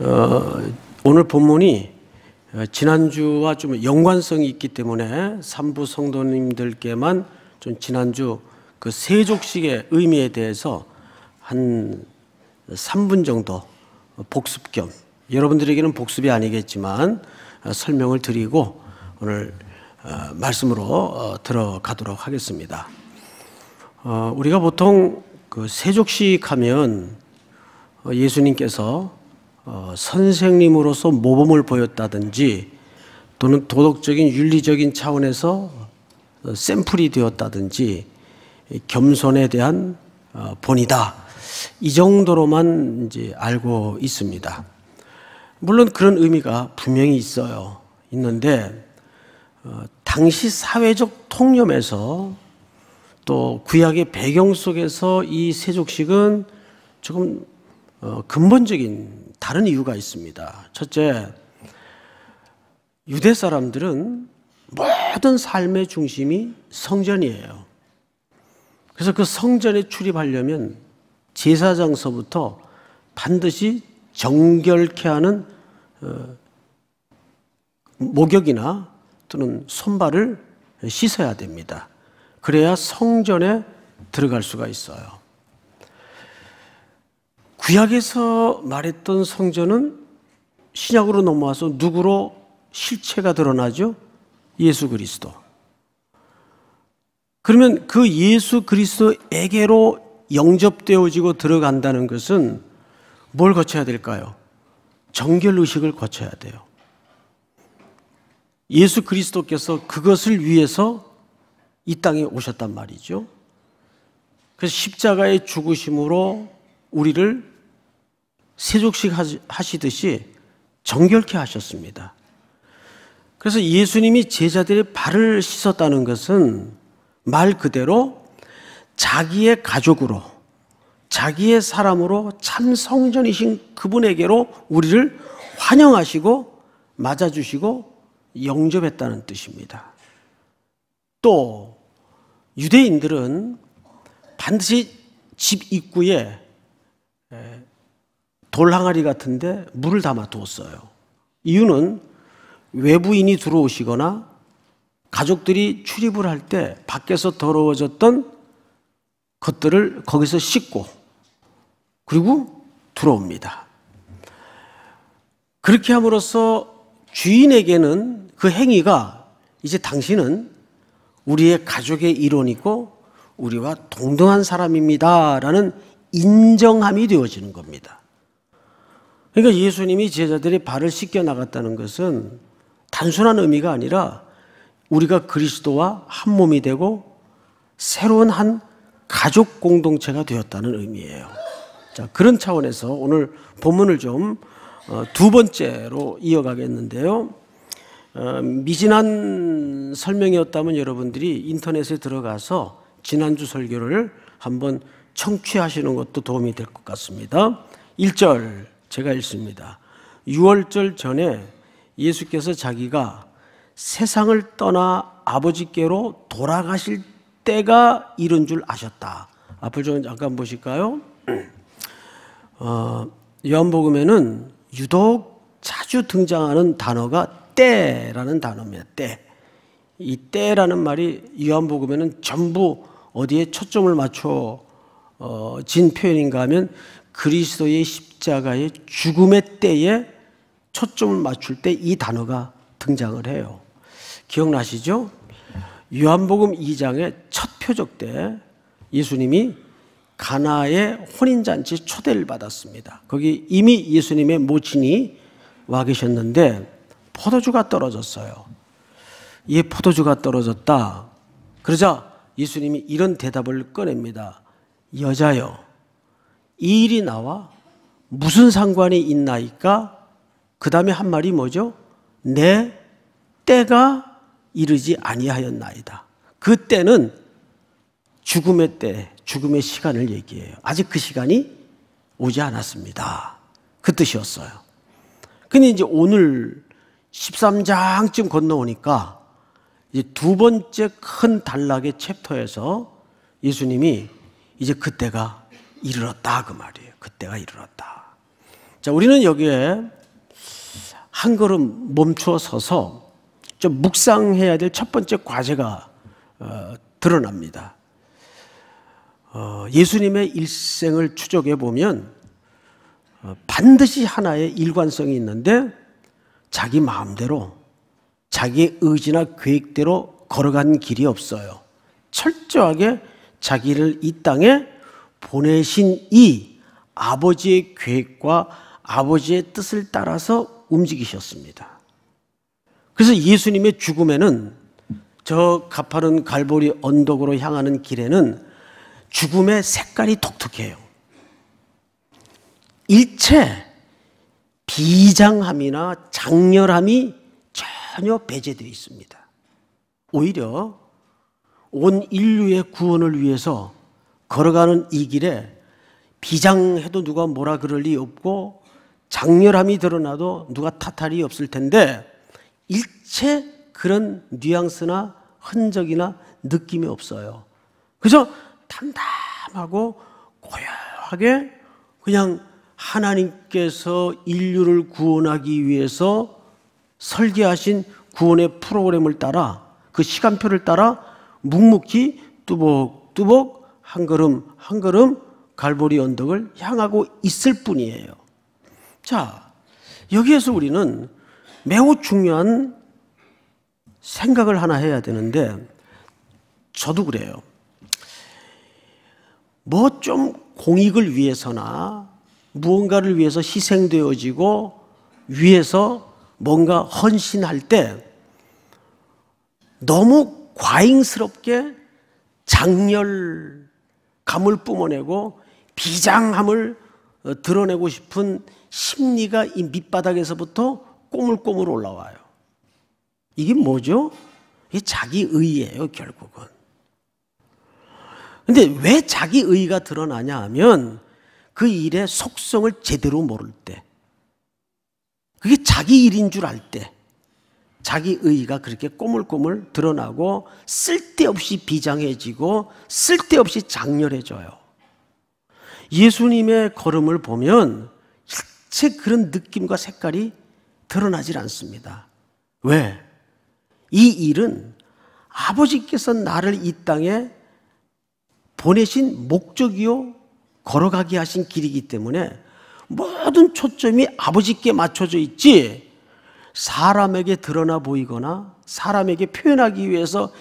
어, 오늘 본문이 어, 지난주와 좀 연관성이 있기 때문에 삼부 성도님들께만 좀 지난주 그 세족식의 의미에 대해서 한 3분 정도 복습 겸 여러분들에게는 복습이 아니겠지만 어, 설명을 드리고 오늘 어, 말씀으로 들어가도록 하겠습니다. 우리가 보통 그 세족식 하면 예수님께서 어, 선생님으로서 모범을 보였다든지 또는 도덕적인 윤리적인 차원에서 어, 샘플이 되었다든지 겸손에 대한 어, 본이다. 이 정도로만 이제 알고 있습니다. 물론 그런 의미가 분명히 있어요. 있는데 어, 당시 사회적 통념에서 또 구약의 배경 속에서 이 세족식은 조금 어, 근본적인 다른 이유가 있습니다. 첫째, 유대 사람들은 모든 삶의 중심이 성전이에요. 그래서 그 성전에 출입하려면 제사장서부터 반드시 정결케 하는 어, 목욕이나 또는 손발을 씻어야 됩니다. 그래야 성전에 들어갈 수가 있어요. 구약에서 말했던 성전은 신약으로 넘어와서 누구로 실체가 드러나죠? 예수 그리스도. 그러면 그 예수 그리스도에게로 영접되어지고 들어간다는 것은 뭘 거쳐야 될까요? 정결 의식을 거쳐야 돼요. 예수 그리스도께서 그것을 위해서 이 땅에 오셨단 말이죠. 그래서 십자가의 죽으심으로 우리를 세족식 하시듯이 정결케 하셨습니다. 그래서 예수님이 제자들의 발을 씻었다는 것은 말 그대로 자기의 가족으로 자기의 사람으로 참 성전이신 그분에게로 우리를 환영하시고 맞아주시고 영접했다는 뜻입니다. 또 유대인들은 반드시 집 입구에 돌항아리 같은데 물을 담아 두었어요. 이유는 외부인이 들어오시거나 가족들이 출입을 할 때 밖에서 더러워졌던 것들을 거기서 씻고 그리고 들어옵니다. 그렇게 함으로써 주인에게는 그 행위가 이제 당신은 우리의 가족의 일원이고 우리와 동등한 사람입니다라는 인정함이 되어지는 겁니다. 그러니까 예수님이 제자들의 발을 씻겨 나갔다는 것은 단순한 의미가 아니라 우리가 그리스도와 한 몸이 되고 새로운 한 가족 공동체가 되었다는 의미예요. 자, 그런 차원에서 오늘 본문을 좀두 어, 번째로 이어가겠는데요. 어, 미진한 설명이었다면 여러분들이 인터넷에 들어가서 지난주 설교를 한번 청취하시는 것도 도움이 될 것 같습니다. 1절 제가 읽습니다. 6월절 전에 예수께서 자기가 세상을 떠나 아버지께로 돌아가실 때가 이른 줄 아셨다. 앞을 좀 잠깐 보실까요? 어, 요한복음에는 유독 자주 등장하는 단어가 때라는 단어입니다. 때. 이 때라는 말이 요한복음에는 전부 어디에 초점을 맞춰 어, 진 표현인가 하면 그리스도의 십자가의 죽음의 때에 초점을 맞출 때 이 단어가 등장을 해요. 기억나시죠? 요한복음 2장의 첫 표적 때 예수님이 가나의 혼인잔치 초대를 받았습니다. 거기 이미 예수님의 모친이 와 계셨는데 포도주가 떨어졌어요. 이 포도주가 떨어졌다. 그러자 예수님이 이런 대답을 꺼냅니다. 여자여. 이 일이 나와 무슨 상관이 있나이까? 그 다음에 한 말이 뭐죠? 내 때가 이르지 아니하였나이다. 그 때는 죽음의 때, 죽음의 시간을 얘기해요. 아직 그 시간이 오지 않았습니다. 그 뜻이었어요. 근데 이제 오늘 13장쯤 건너오니까 이제 두 번째 큰 단락의 챕터에서 예수님이 이제 그때가 이르렀다 그 말이에요. 그때가 이르렀다. 자, 우리는 여기에 한 걸음 멈추어 서서 좀 묵상해야 될 첫 번째 과제가 어, 드러납니다. 어, 예수님의 일생을 추적해 보면 어, 반드시 하나의 일관성이 있는데 자기 마음대로 자기의 의지나 계획대로 걸어간 길이 없어요. 철저하게 자기를 이 땅에 보내신 이 아버지의 계획과 아버지의 뜻을 따라서 움직이셨습니다. 그래서 예수님의 죽음에는 저 가파른 갈보리 언덕으로 향하는 길에는 죽음의 색깔이 독특해요. 일체 비장함이나 장렬함이 전혀 배제되어 있습니다. 오히려 온 인류의 구원을 위해서 걸어가는 이 길에 비장해도 누가 뭐라 그럴 리 없고 장렬함이 드러나도 누가 탓할이 없을 텐데 일체 그런 뉘앙스나 흔적이나 느낌이 없어요. 그래 담담하고 고요하게 그냥 하나님께서 인류를 구원하기 위해서 설계하신 구원의 프로그램을 따라 그 시간표를 따라 묵묵히 뚜벅뚜벅 한 걸음 한 걸음 갈보리 언덕을 향하고 있을 뿐이에요. 자, 여기에서 우리는 매우 중요한 생각을 하나 해야 되는데 저도 그래요. 뭐 좀 공익을 위해서나 무언가를 위해서 희생되어지고 위해서 뭔가 헌신할 때 너무 과잉스럽게 장렬 감을 뿜어내고 비장함을 어, 드러내고 싶은 심리가 이 밑바닥에서부터 꼬물꼬물 올라와요. 이게 뭐죠? 이게 자기 의예요, 결국은. 근데 왜 자기 의가 드러나냐 하면 그 일의 속성을 제대로 모를 때. 그게 자기 일인 줄 알 때. 자기 의의가 그렇게 꼬물꼬물 드러나고 쓸데없이 비장해지고 쓸데없이 장렬해져요. 예수님의 걸음을 보면 실체 그런 느낌과 색깔이 드러나질 않습니다. 왜? 이 일은 아버지께서 나를 이 땅에 보내신 목적이요 걸어가게 하신 길이기 때문에 모든 초점이 아버지께 맞춰져 있지 사람에게 드러나 보이거나 사람에게 표현하기 위해서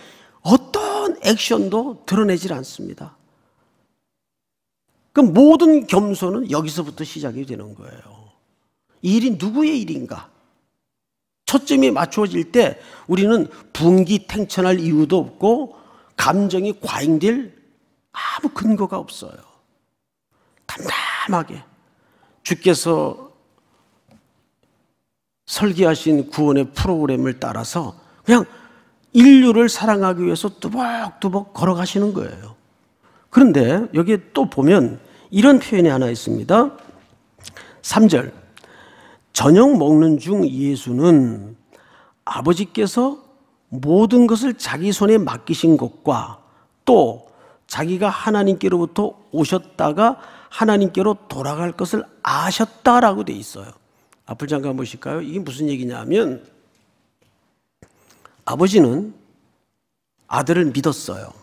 어떤 액션도 드러내질 않습니다. 그 모든 겸손은 여기서부터 시작이 되는 거예요. 이 일이 누구의 일인가? 초점이 맞춰질 때 우리는 분기탱천할 이유도 없고 감정이 과잉될 아무 근거가 없어요. 담담하게 주께서 설계하신 구원의 프로그램을 따라서 그냥 인류를 사랑하기 위해서 뚜벅뚜벅 걸어가시는 거예요. 그런데 여기에 또 보면 이런 표현이 하나 있습니다. 3절. 저녁 먹는 중 예수는 아버지께서 모든 것을 자기 손에 맡기신 것과 또 자기가 하나님께로부터 오셨다가 하나님께로 돌아갈 것을 아셨다라고 돼 있어요. 앞을 잠깐 보실까요? 이게 무슨 얘기냐 하면 아버지는 아들을 믿었어요.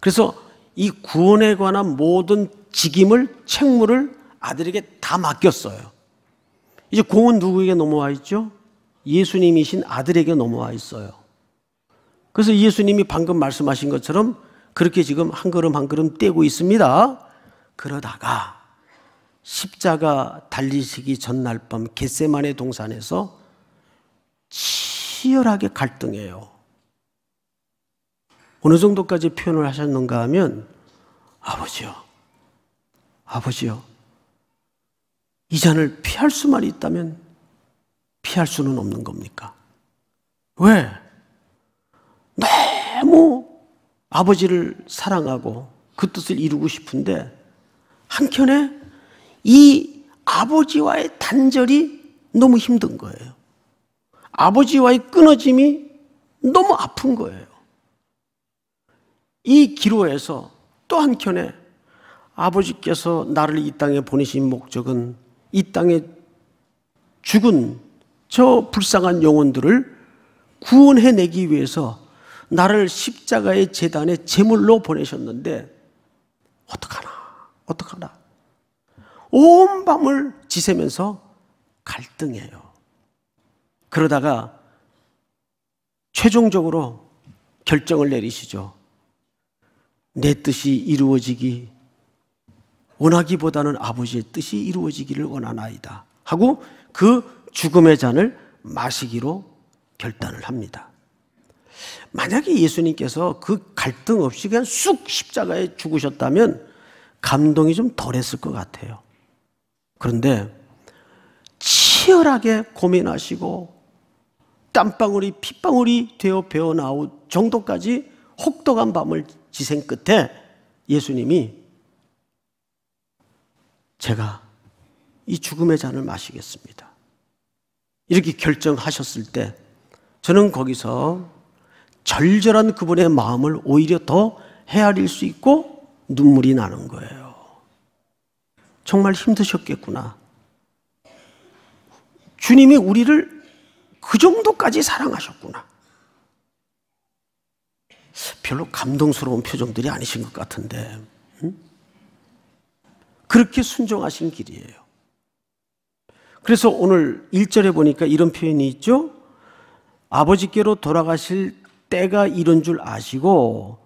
그래서 이 구원에 관한 모든 직임을, 책무를 아들에게 다 맡겼어요. 이제 공은 누구에게 넘어와 있죠? 예수님이신 아들에게 넘어와 있어요. 그래서 예수님이 방금 말씀하신 것처럼 그렇게 지금 한 걸음 한 걸음 떼고 있습니다. 그러다가 십자가 달리시기 전날 밤 겟세만의 동산에서 치열하게 갈등해요. 어느 정도까지 표현을 하셨는가 하면 아버지요. 아버지요. 이 잔을 피할 수만 있다면 피할 수는 없는 겁니까? 왜? 너무 아버지를 사랑하고 그 뜻을 이루고 싶은데 한켠에 이 아버지와의 단절이 너무 힘든 거예요. 아버지와의 끊어짐이 너무 아픈 거예요. 이 기로에서 또 한켠에 아버지께서 나를 이 땅에 보내신 목적은 이 땅에 죽은 저 불쌍한 영혼들을 구원해내기 위해서 나를 십자가의 재단의 제물로 보내셨는데 어떡하나 어떡하나 온 밤을 지새면서 갈등해요. 그러다가 최종적으로 결정을 내리시죠. 내 뜻이 이루어지기 원하기보다는 아버지의 뜻이 이루어지기를 원하나이다. 하고 그 죽음의 잔을 마시기로 결단을 합니다. 만약에 예수님께서 그 갈등 없이 그냥 쑥 십자가에 죽으셨다면 감동이 좀 덜했을 것 같아요. 그런데 치열하게 고민하시고 땀방울이 핏방울이 되어 배어나올 정도까지 혹독한 밤을 지생 끝에 예수님이 제가 이 죽음의 잔을 마시겠습니다. 이렇게 결정하셨을 때 저는 거기서 절절한 그분의 마음을 오히려 더 헤아릴 수 있고 눈물이 나는 거예요. 정말 힘드셨겠구나. 주님이 우리를 그 정도까지 사랑하셨구나. 별로 감동스러운 표정들이 아니신 것 같은데, 그렇게 순종하신 길이에요. 그래서 오늘 1절에 보니까 이런 표현이 있죠? 아버지께로 돌아가실 때가 이런 줄 아시고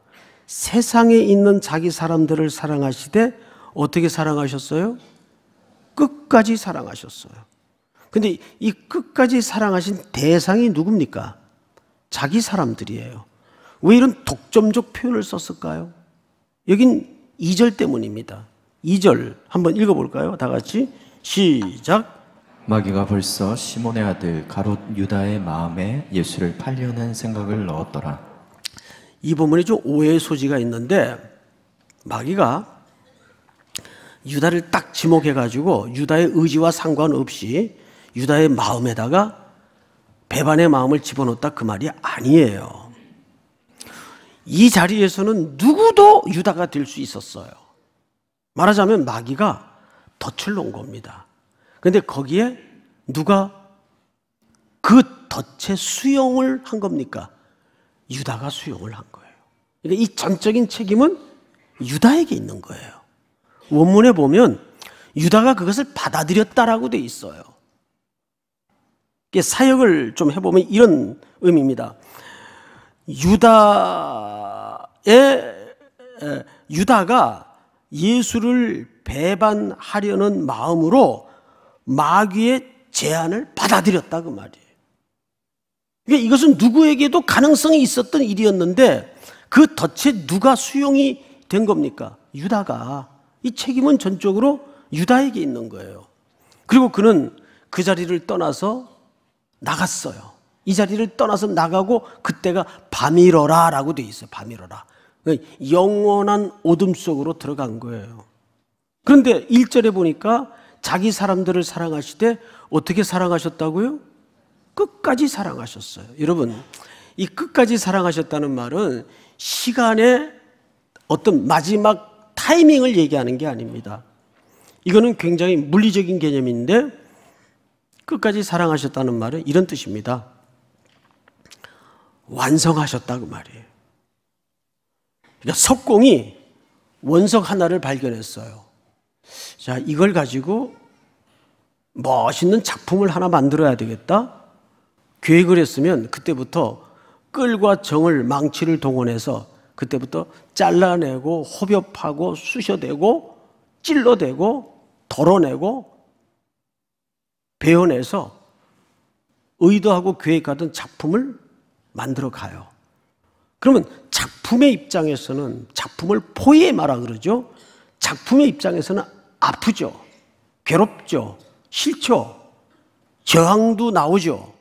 세상에 있는 자기 사람들을 사랑하시되 어떻게 사랑하셨어요? 끝까지 사랑하셨어요. 근데 이 끝까지 사랑하신 대상이 누굽니까? 자기 사람들이에요. 왜 이런 독점적 표현을 썼을까요? 여긴 2절 때문입니다. 2절 한번 읽어볼까요? 다 같이 시작. 마귀가 벌써 시몬의 아들 가롯 유다의 마음에 예수를 팔려는 생각을 넣었더라. 이 부분에 좀 오해의 소지가 있는데 마귀가 유다를 딱 지목해가지고 유다의 의지와 상관없이 유다의 마음에다가 배반의 마음을 집어넣었다 그 말이 아니에요. 이 자리에서는 누구도 유다가 될 수 있었어요. 말하자면 마귀가 덫을 놓은 겁니다. 근데 거기에 누가 그 덫에 수용을 한 겁니까? 유다가 수용을 한 거예요. 그러니까 이 전적인 책임은 유다에게 있는 거예요. 원문에 보면 유다가 그것을 받아들였다라고 돼 있어요. 사역을 좀 해보면 이런 의미입니다. 유다의 유다가 예수를 배반하려는 마음으로 마귀의 제안을 받아들였다 그 말이에요. 그러니까 이것은 누구에게도 가능성이 있었던 일이었는데 그 덫에 누가 수용이 된 겁니까? 유다가 이 책임은 전적으로 유다에게 있는 거예요. 그리고 그는 그 자리를 떠나서 나갔어요. 이 자리를 떠나서 나가고 그때가 밤이러라 라고 되어 있어요. 밤이러라. 그 영원한 어둠 속으로 들어간 거예요. 그런데 1절에 보니까 자기 사람들을 사랑하시되 어떻게 사랑하셨다고요? 끝까지 사랑하셨어요. 여러분, 이 끝까지 사랑하셨다는 말은 시간의 어떤 마지막 타이밍을 얘기하는 게 아닙니다. 이거는 굉장히 물리적인 개념인데 끝까지 사랑하셨다는 말은 이런 뜻입니다. 완성하셨다 고 그 말이에요. 그러니까 석공이 원석 하나를 발견했어요. 자, 이걸 가지고 멋있는 작품을 하나 만들어야 되겠다. 계획을 했으면 그때부터 끌과 정을 망치를 동원해서 그때부터 잘라내고 호볍하고 쑤셔대고 찔러대고 덜어내고 배어내서 의도하고 계획하던 작품을 만들어 가요. 그러면 작품의 입장에서는 작품을 포위해마라 그러죠. 작품의 입장에서는 아프죠. 괴롭죠. 싫죠. 저항도 나오죠.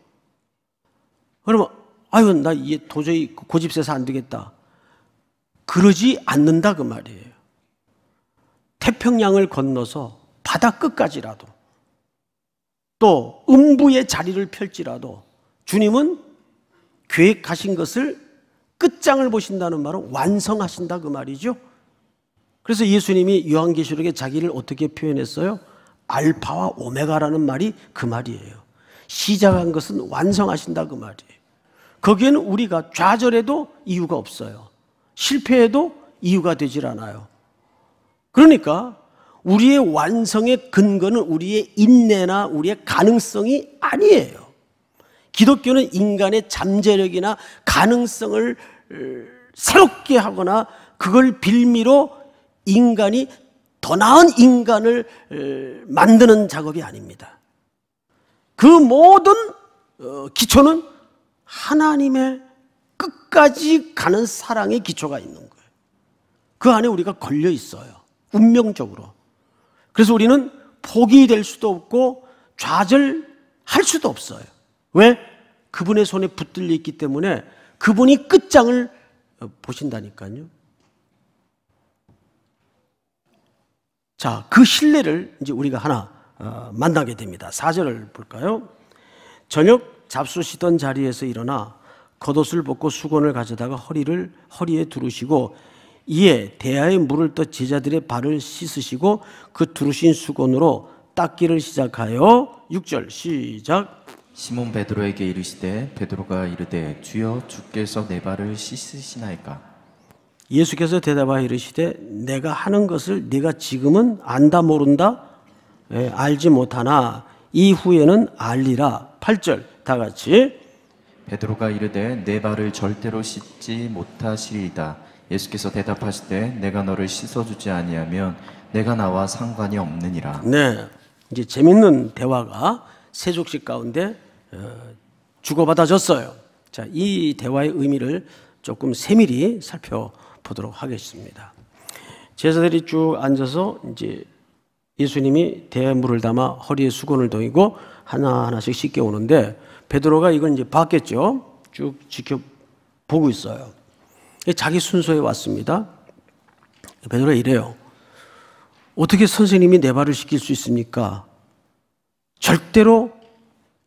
그러면 아유 나 도저히 고집세서 안 되겠다. 그러지 않는다 그 말이에요. 태평양을 건너서 바다 끝까지라도 또 음부의 자리를 펼지라도 주님은 계획하신 것을 끝장을 보신다는 말은 완성하신다 그 말이죠. 그래서 예수님이 요한계시록에 자기를 어떻게 표현했어요? 알파와 오메가라는 말이 그 말이에요. 시작한 것은 완성하신다 그 말이에요. 거기에는 우리가 좌절해도 이유가 없어요. 실패해도 이유가 되질 않아요. 그러니까 우리의 완성의 근거는 우리의 인내나 우리의 가능성이 아니에요. 기독교는 인간의 잠재력이나 가능성을 어, 새롭게 하거나 그걸 빌미로 인간이 더 나은 인간을 어, 만드는 작업이 아닙니다. 그 모든 어, 기초는 하나님의 끝까지 가는 사랑의 기초가 있는 거예요. 그 안에 우리가 걸려 있어요. 운명적으로. 그래서 우리는 포기 될 수도 없고 좌절할 수도 없어요. 왜? 그분의 손에 붙들려 있기 때문에 그분이 끝장을 어, 보신다니까요. 자, 그 신뢰를 이제 우리가 하나 어, 만나게 됩니다. 4절을 볼까요? 저녁 잡수시던 자리에서 일어나 겉옷을 벗고 수건을 가져다가 허리를 허리에 두르시고 이에 대야에 물을 떠 제자들의 발을 씻으시고 그 두르신 수건으로 닦기를 시작하여 6절 시작 시몬 베드로에게 이르시되 베드로가 이르되 주여 주께서 내 발을 씻으시나이까 예수께서 대답하여 이르시되 내가 하는 것을 네가 지금은 안다 모른다 예, 알지 못하나 이후에는 알리라 8절 다 같이 베드로가 이르되 내 발을 절대로 씻지 못하시리이다. 예수께서 대답하시되 내가 너를 씻어주지 아니하면 내가 나와 상관이 없느니라. 네, 이제 재밌는 대화가 세족식 가운데 어, 주고받아졌어요. 자, 이 대화의 의미를 조금 세밀히 살펴보도록 하겠습니다. 제자들이 쭉 앉아서 이제 예수님이 대물을 담아 허리에 수건을 동이고 하나하나씩 씻겨 오는데 베드로가 이걸 이제 봤겠죠. 쭉 지켜보고 있어요. 자기 순서에 왔습니다. 베드로가 이래요. 어떻게 선생님이 내 발을 시킬 수 있습니까? 절대로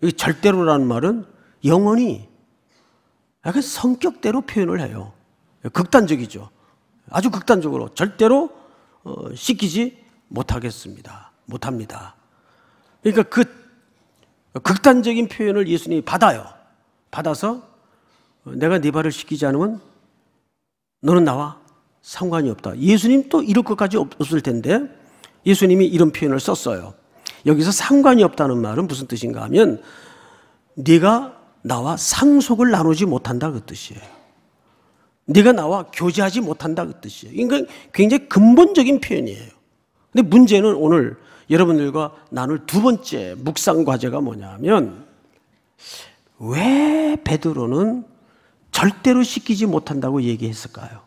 이 절대로라는 말은 영원히 약간 성격대로 표현을 해요. 극단적이죠. 아주 극단적으로 절대로 시키지 어, 못하겠습니다. 못합니다. 그러니까 그 극단적인 표현을 예수님이 받아요. 받아서 내가 네 발을 씻기지 않으면 너는 나와 상관이 없다. 예수님 또 이럴 것까지 없을 텐데 예수님이 이런 표현을 썼어요. 여기서 상관이 없다는 말은 무슨 뜻인가 하면 네가 나와 상속을 나누지 못한다 그 뜻이에요. 네가 나와 교제하지 못한다 그 뜻이에요. 그러니까 굉장히 근본적인 표현이에요. 근데 문제는 오늘 여러분들과 나눌 두 번째 묵상 과제가 뭐냐면 왜 베드로는 절대로 시키지 못한다고 얘기했을까요?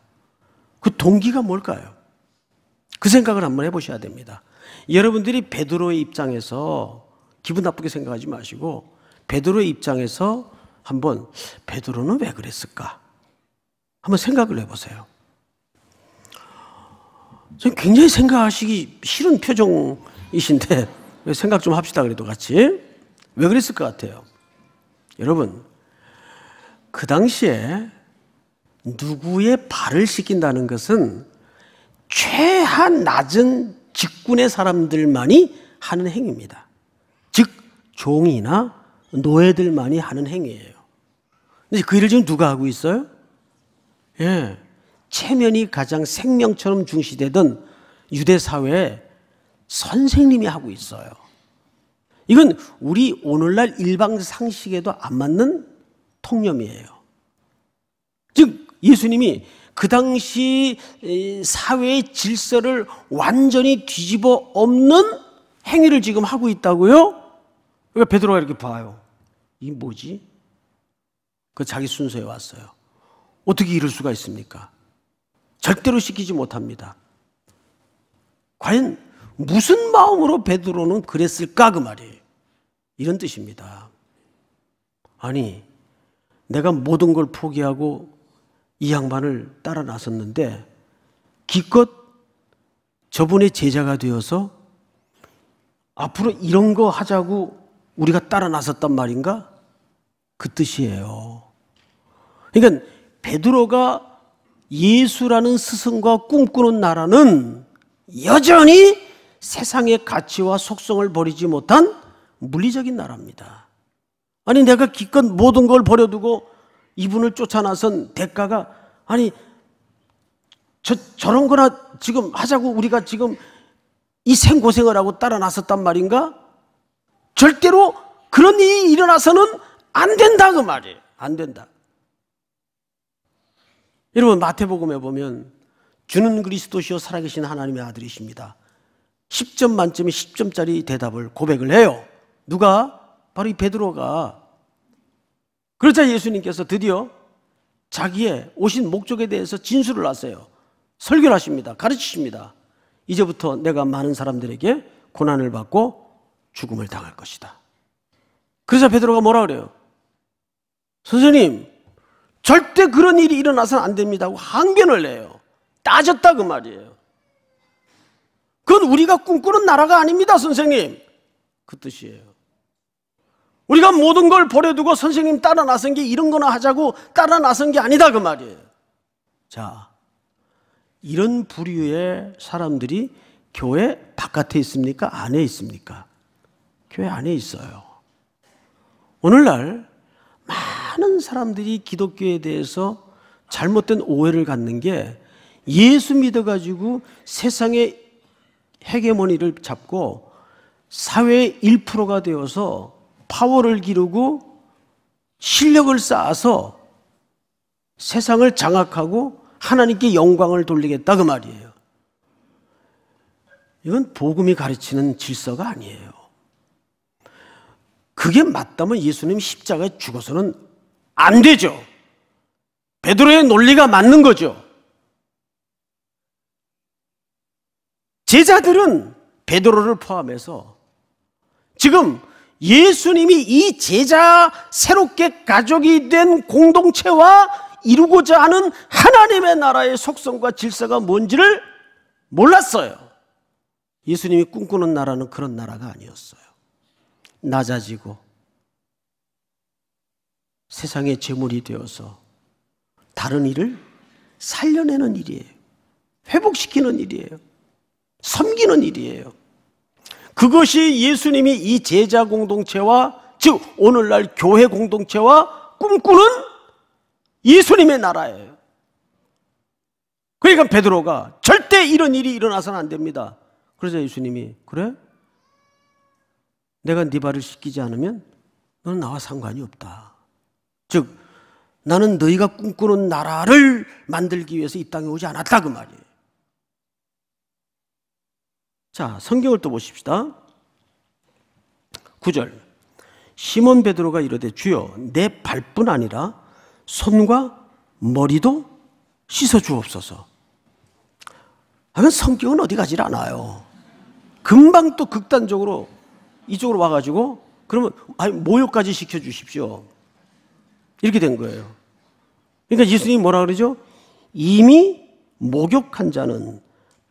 그 동기가 뭘까요? 그 생각을 한번 해보셔야 됩니다. 여러분들이 베드로의 입장에서 기분 나쁘게 생각하지 마시고 베드로의 입장에서 한번 베드로는 왜 그랬을까? 한번 생각을 해보세요. 저는 굉장히 생각하시기 싫은 표정 이신데 생각 좀 합시다 그래도 같이 왜 그랬을 것 같아요? 여러분 그 당시에 누구의 발을 씻긴다는 것은 최한 낮은 직군의 사람들만이 하는 행위입니다. 즉 종이나 노예들만이 하는 행위예요. 근데 그 일을 지금 누가 하고 있어요? 예. 체면이 가장 생명처럼 중시되던 유대 사회에 선생님이 하고 있어요. 이건 우리 오늘날 일방 상식에도 안 맞는 통념이에요. 즉, 예수님이 그 당시 사회의 질서를 완전히 뒤집어 엎는 행위를 지금 하고 있다고요? 그러니까 베드로가 이렇게 봐요. 이 뭐지? 그 자기 순서에 왔어요. 어떻게 이럴 수가 있습니까? 절대로 시키지 못합니다. 과연 무슨 마음으로 베드로는 그랬을까 그 말이에요. 이런 뜻입니다. 아니 내가 모든 걸 포기하고 이 양반을 따라 나섰는데 기껏 저분의 제자가 되어서 앞으로 이런 거 하자고 우리가 따라 나섰단 말인가? 그 뜻이에요. 그러니까 베드로가 예수라는 스승과 꿈꾸는 나라는 여전히 세상의 가치와 속성을 버리지 못한 물리적인 나라입니다. 아니 내가 기껏 모든 걸 버려두고 이분을 쫓아나선 대가가 아니 저, 저런 거나 지금 하자고 우리가 지금 이 생고생을 하고 따라 나섰단 말인가? 절대로 그런 일이 일어나서는 안 된다 그 말이에요. 안 된다. 여러분 마태복음에 보면 주는 그리스도시요 살아계신 하나님의 아들이십니다. 10점 만점에 10점짜리 대답을 고백을 해요. 누가? 바로 이 베드로가. 그러자 예수님께서 드디어 자기의 오신 목적에 대해서 진술을 하세요. 설교를 하십니다. 가르치십니다. 이제부터 내가 많은 사람들에게 고난을 받고 죽음을 당할 것이다. 그래서 베드로가 뭐라 그래요? 선생님, 절대 그런 일이 일어나서는 안 됩니다고 항변을 해요. 따졌다 그 말이에요. 그건 우리가 꿈꾸는 나라가 아닙니다, 선생님. 그 뜻이에요. 우리가 모든 걸 버려두고 선생님 따라 나선 게 이런 거나 하자고 따라 나선 게 아니다, 그 말이에요. 자, 이런 부류의 사람들이 교회 바깥에 있습니까? 안에 있습니까? 교회 안에 있어요. 오늘날 많은 사람들이 기독교에 대해서 잘못된 오해를 갖는 게 예수 믿어가지고 세상에 헤게모니를 잡고 사회의 1%가 되어서 파워를 기르고 실력을 쌓아서 세상을 장악하고 하나님께 영광을 돌리겠다 그 말이에요. 이건 복음이 가르치는 질서가 아니에요. 그게 맞다면 예수님 십자가에 죽어서는 안 되죠. 베드로의 논리가 맞는 거죠. 제자들은 베드로를 포함해서 지금 예수님이 이 제자 새롭게 가족이 된 공동체와 이루고자 하는 하나님의 나라의 속성과 질서가 뭔지를 몰랐어요. 예수님이 꿈꾸는 나라는 그런 나라가 아니었어요. 낮아지고 세상의 재물이 되어서 다른 일을 살려내는 일이에요. 회복시키는 일이에요. 섬기는 일이에요. 그것이 예수님이 이 제자 공동체와 즉 오늘날 교회 공동체와 꿈꾸는 예수님의 나라예요. 그러니까 베드로가 절대 이런 일이 일어나서는 안 됩니다. 그래서 예수님이 그래? 내가 네 발을 씻기지 않으면 너는 나와 상관이 없다. 즉 나는 너희가 꿈꾸는 나라를 만들기 위해서 이 땅에 오지 않았다 그 말이에요. 자, 성경을 또 보십시다. 9절. 시몬 베드로가 이르되 주여 내 발뿐 아니라 손과 머리도 씻어 주옵소서. 하면 아, 성경은 어디 가질 않아요. 금방 또 극단적으로 이쪽으로 와가지고 그러면 아니 모욕까지 시켜 주십시오. 이렇게 된 거예요. 그러니까 예수님이 뭐라 그러죠? 이미 목욕한 자는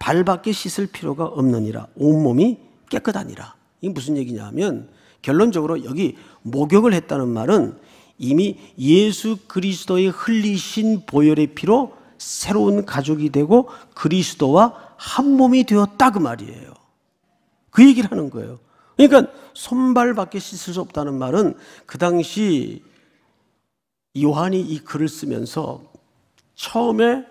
발밖에 씻을 필요가 없느니라 온몸이 깨끗하니라. 이게 무슨 얘기냐 하면 결론적으로 여기 목욕을 했다는 말은 이미 예수 그리스도의 흘리신 보혈의 피로 새로운 가족이 되고 그리스도와 한 몸이 되었다 그 말이에요. 그 얘기를 하는 거예요. 그러니까 손발밖에 씻을 수 없다는 말은 그 당시 요한이 이 글을 쓰면서 처음에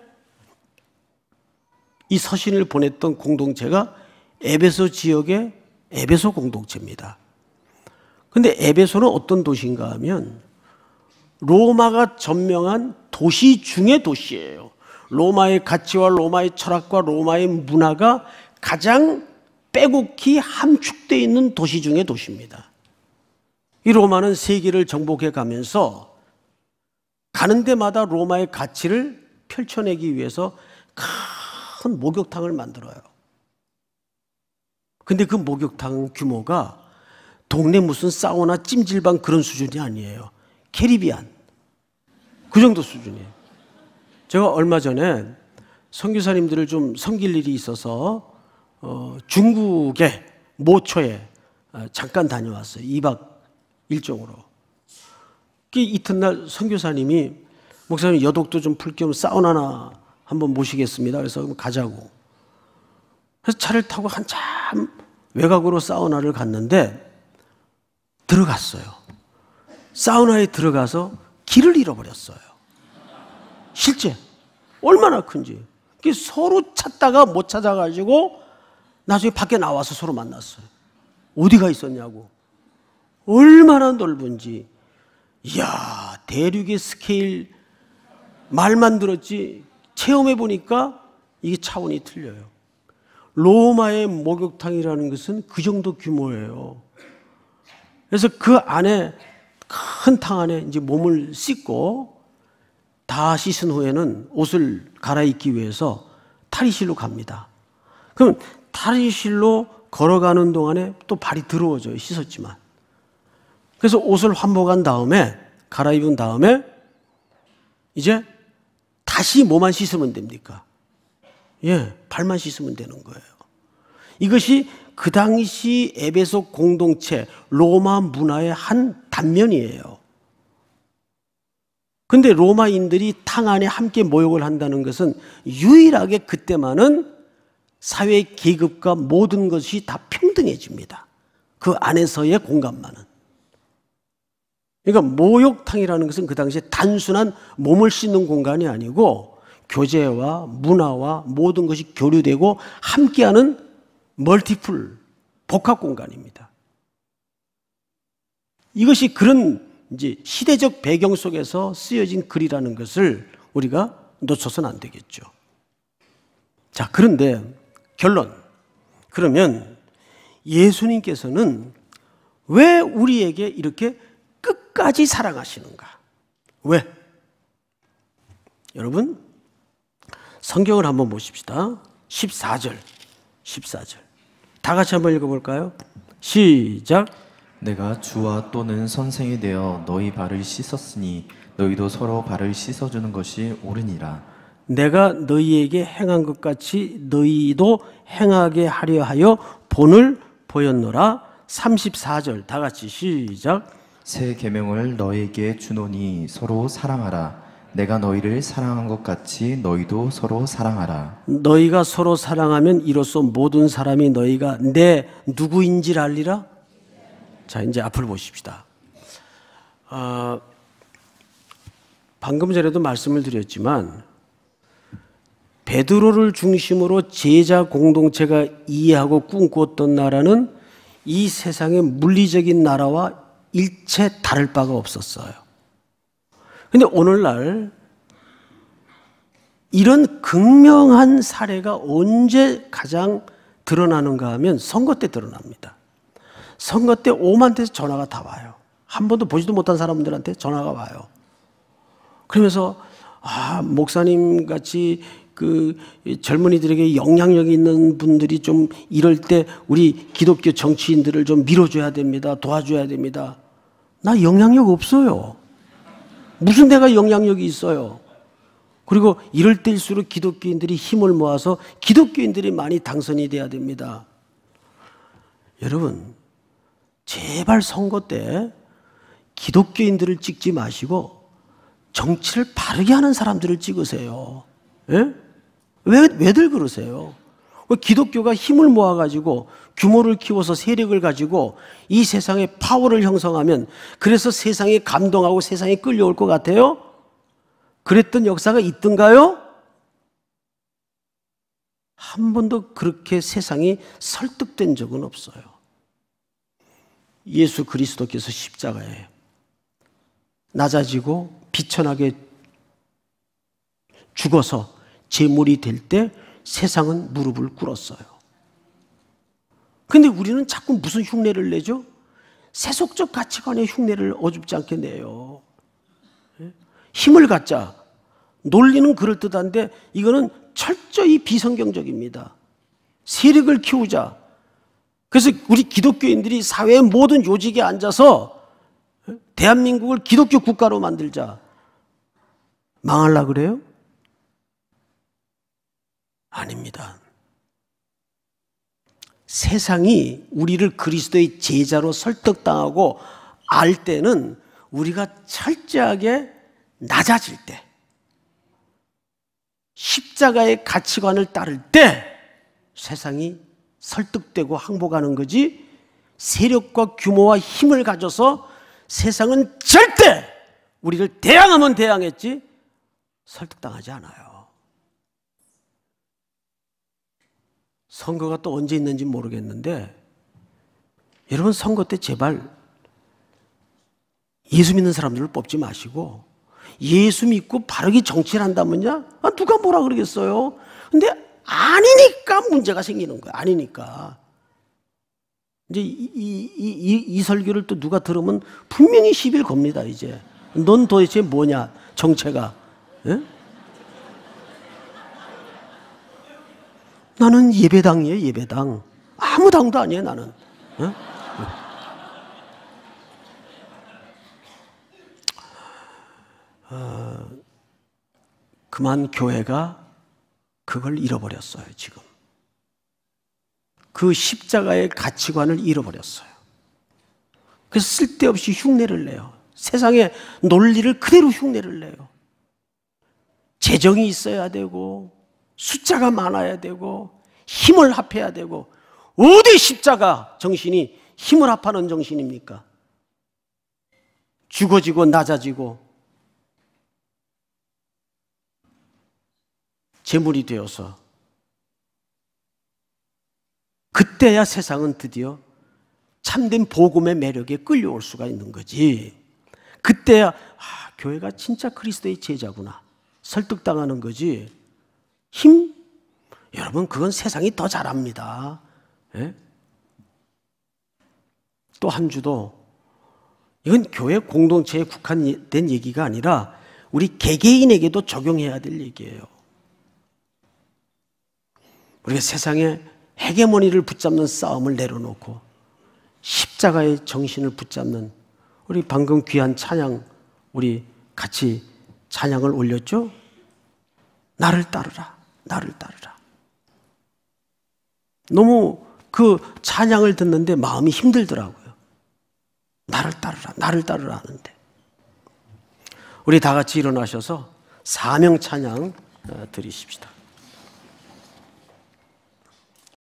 이 서신을 보냈던 공동체가 에베소 지역의 에베소 공동체입니다. 근데 에베소는 어떤 도시인가 하면 로마가 전명한 도시 중의 도시예요. 로마의 가치와 로마의 철학과 로마의 문화가 가장 빼곡히 함축되어 있는 도시 중의 도시입니다. 이 로마는 세계를 정복해 가면서 가는 데마다 로마의 가치를 펼쳐내기 위해서 큰 목욕탕을 만들어요. 근데 그 목욕탕 규모가 동네 무슨 사우나 찜질방 그런 수준이 아니에요. 캐리비안. 그 정도 수준이에요. 제가 얼마 전에 선교사님들을 좀 섬길 일이 있어서 어, 중국의 모처에 어, 잠깐 다녀왔어요. 2박 일정으로. 그 이튿날 선교사님이 목사님 여독도 좀풀겸 사우나나 한번 모시겠습니다. 그래서 가자고. 그래서 차를 타고 한참 외곽으로 사우나를 갔는데 들어갔어요. 사우나에 들어가서 길을 잃어버렸어요. 실제 얼마나 큰지. 서로 찾다가 못 찾아가지고 나중에 밖에 나와서 서로 만났어요. 어디가 있었냐고. 얼마나 넓은지. 이야, 대륙의 스케일 말만 들었지 체험해 보니까 이게 차원이 틀려요. 로마의 목욕탕이라는 것은 그 정도 규모예요. 그래서 그 안에 큰 탕 안에 이제 몸을 씻고 다 씻은 후에는 옷을 갈아입기 위해서 탈의실로 갑니다. 그럼 탈의실로 걸어가는 동안에 또 발이 더러워져요. 씻었지만. 그래서 옷을 환복한 다음에 갈아입은 다음에 이제 다시 뭐만 씻으면 됩니까? 예, 발만 씻으면 되는 거예요. 이것이 그 당시 에베소 공동체 로마 문화의 한 단면이에요. 근데 로마인들이 탕 안에 함께 모욕을 한다는 것은 유일하게 그때만은 사회 계급과 모든 것이 다 평등해집니다. 그 안에서의 공간만은. 그러니까 모욕탕이라는 것은 그 당시에 단순한 몸을 씻는 공간이 아니고 교제와 문화와 모든 것이 교류되고 함께하는 멀티플 복합 공간입니다. 이것이 그런 이제 시대적 배경 속에서 쓰여진 글이라는 것을 우리가 놓쳐선 안 되겠죠. 자, 그런데 결론. 그러면 예수님께서는 왜 우리에게 이렇게 끝까지 사랑하시는가? 왜? 여러분, 성경을 한번 보십시다. 14절. 14절. 다 같이 한번 읽어볼까요? 시작. 내가 주와 또는 선생이 되어 너희 발을 씻었으니 너희도 서로 발을 씻어주는 것이 옳으니라. 내가 너희에게 행한 것 같이 너희도 행하게 하려 하여 본을 보였노라. 34절 다 같이 시작. 새 계명을 너에게 주노니 서로 사랑하라. 내가 너희를 사랑한 것 같이 너희도 서로 사랑하라. 너희가 서로 사랑하면 이로써 모든 사람이 너희가 내누구인지 알리라. 자 이제 앞을 보십시다. 어, 방금 전에도 말씀을 드렸지만 베드로를 중심으로 제자 공동체가 이해하고 꿈꿨던 나라는 이 세상의 물리적인 나라와 일체 다를 바가 없었어요. 근데 오늘날 이런 극명한 사례가 언제 가장 드러나는가 하면 선거 때 드러납니다. 선거 때 오만 대에서 전화가 다 와요. 한 번도 보지도 못한 사람들한테 전화가 와요. 그러면서 아, 목사님 같이 그 젊은이들에게 영향력 있는 분들이 좀 이럴 때 우리 기독교 정치인들을 좀 밀어줘야 됩니다. 도와줘야 됩니다. 나 영향력 없어요. 무슨 내가 영향력이 있어요. 그리고 이럴 때일수록 기독교인들이 힘을 모아서 기독교인들이 많이 당선이 돼야 됩니다. 여러분, 제발 선거 때 기독교인들을 찍지 마시고 정치를 바르게 하는 사람들을 찍으세요. 예? 왜, 왜들 그러세요? 기독교가 힘을 모아가지고 규모를 키워서 세력을 가지고 이 세상에 파워를 형성하면 그래서 세상에 감동하고 세상에 끌려올 것 같아요? 그랬던 역사가 있던가요? 한 번도 그렇게 세상이 설득된 적은 없어요. 예수 그리스도께서 십자가에 낮아지고 비천하게 죽어서 재물이 될 때 세상은 무릎을 꿇었어요. 근데 우리는 자꾸 무슨 흉내를 내죠? 세속적 가치관의 흉내를 어줍지 않게 내요. 예? 힘을 갖자. 논리는 그럴듯한데 이거는 철저히 비성경적입니다. 세력을 키우자. 그래서 우리 기독교인들이 사회의 모든 요직에 앉아서 예? 대한민국을 기독교 국가로 만들자. 망할라 그래요? 아닙니다. 세상이 우리를 그리스도의 제자로 설득당하고 알 때는 우리가 철저하게 낮아질 때, 십자가의 가치관을 따를 때 세상이 설득되고 항복하는 거지 세력과 규모와 힘을 가져서 세상은 절대 우리를 대항하면 대항했지 설득당하지 않아요. 선거가 또 언제 있는지 모르겠는데 여러분 선거 때 제발 예수 믿는 사람들을 뽑지 마시고 예수 믿고 바르게 정치를 한다면요? 아, 누가 뭐라 그러겠어요? 근데 아니니까 문제가 생기는 거예요 아니니까. 이제 이, 이, 이, 이 설교를 또 누가 들으면 분명히 시비를 겁니다, 이제. 넌 도대체 뭐냐, 정체가. 에? 예? 나는 예배당이에요, 예배당. 아무 당도 아니에요, 나는. 응? 어, 그만 교회가 그걸 잃어버렸어요, 지금. 그 십자가의 가치관을 잃어버렸어요. 그래서 쓸데없이 흉내를 내요. 세상의 논리를 그대로 흉내를 내요. 재정이 있어야 되고, 숫자가 많아야 되고 힘을 합해야 되고 어디 십자가 정신이 힘을 합하는 정신입니까? 죽어지고 낮아지고 재물이 되어서 그때야 세상은 드디어 참된 복음의 매력에 끌려올 수가 있는 거지. 그때야 아, 교회가 진짜 그리스도의 제자구나 설득당하는 거지. 힘? 여러분, 그건 세상이 더 잘합니다. 예? 또한 주도 이건 교회 공동체에 국한된 얘기가 아니라 우리 개개인에게도 적용해야 될 얘기예요. 우리가 세상에 헤게모니를 붙잡는 싸움을 내려놓고 십자가의 정신을 붙잡는 우리 방금 귀한 찬양 우리 같이 찬양을 올렸죠? 나를 따르라. 나를 따르라. 너무 그 찬양을 듣는데 마음이 힘들더라고요. 나를 따르라, 나를 따르라 하는데. 우리 다 같이 일어나셔서 사명 찬양 어, 드리십시다.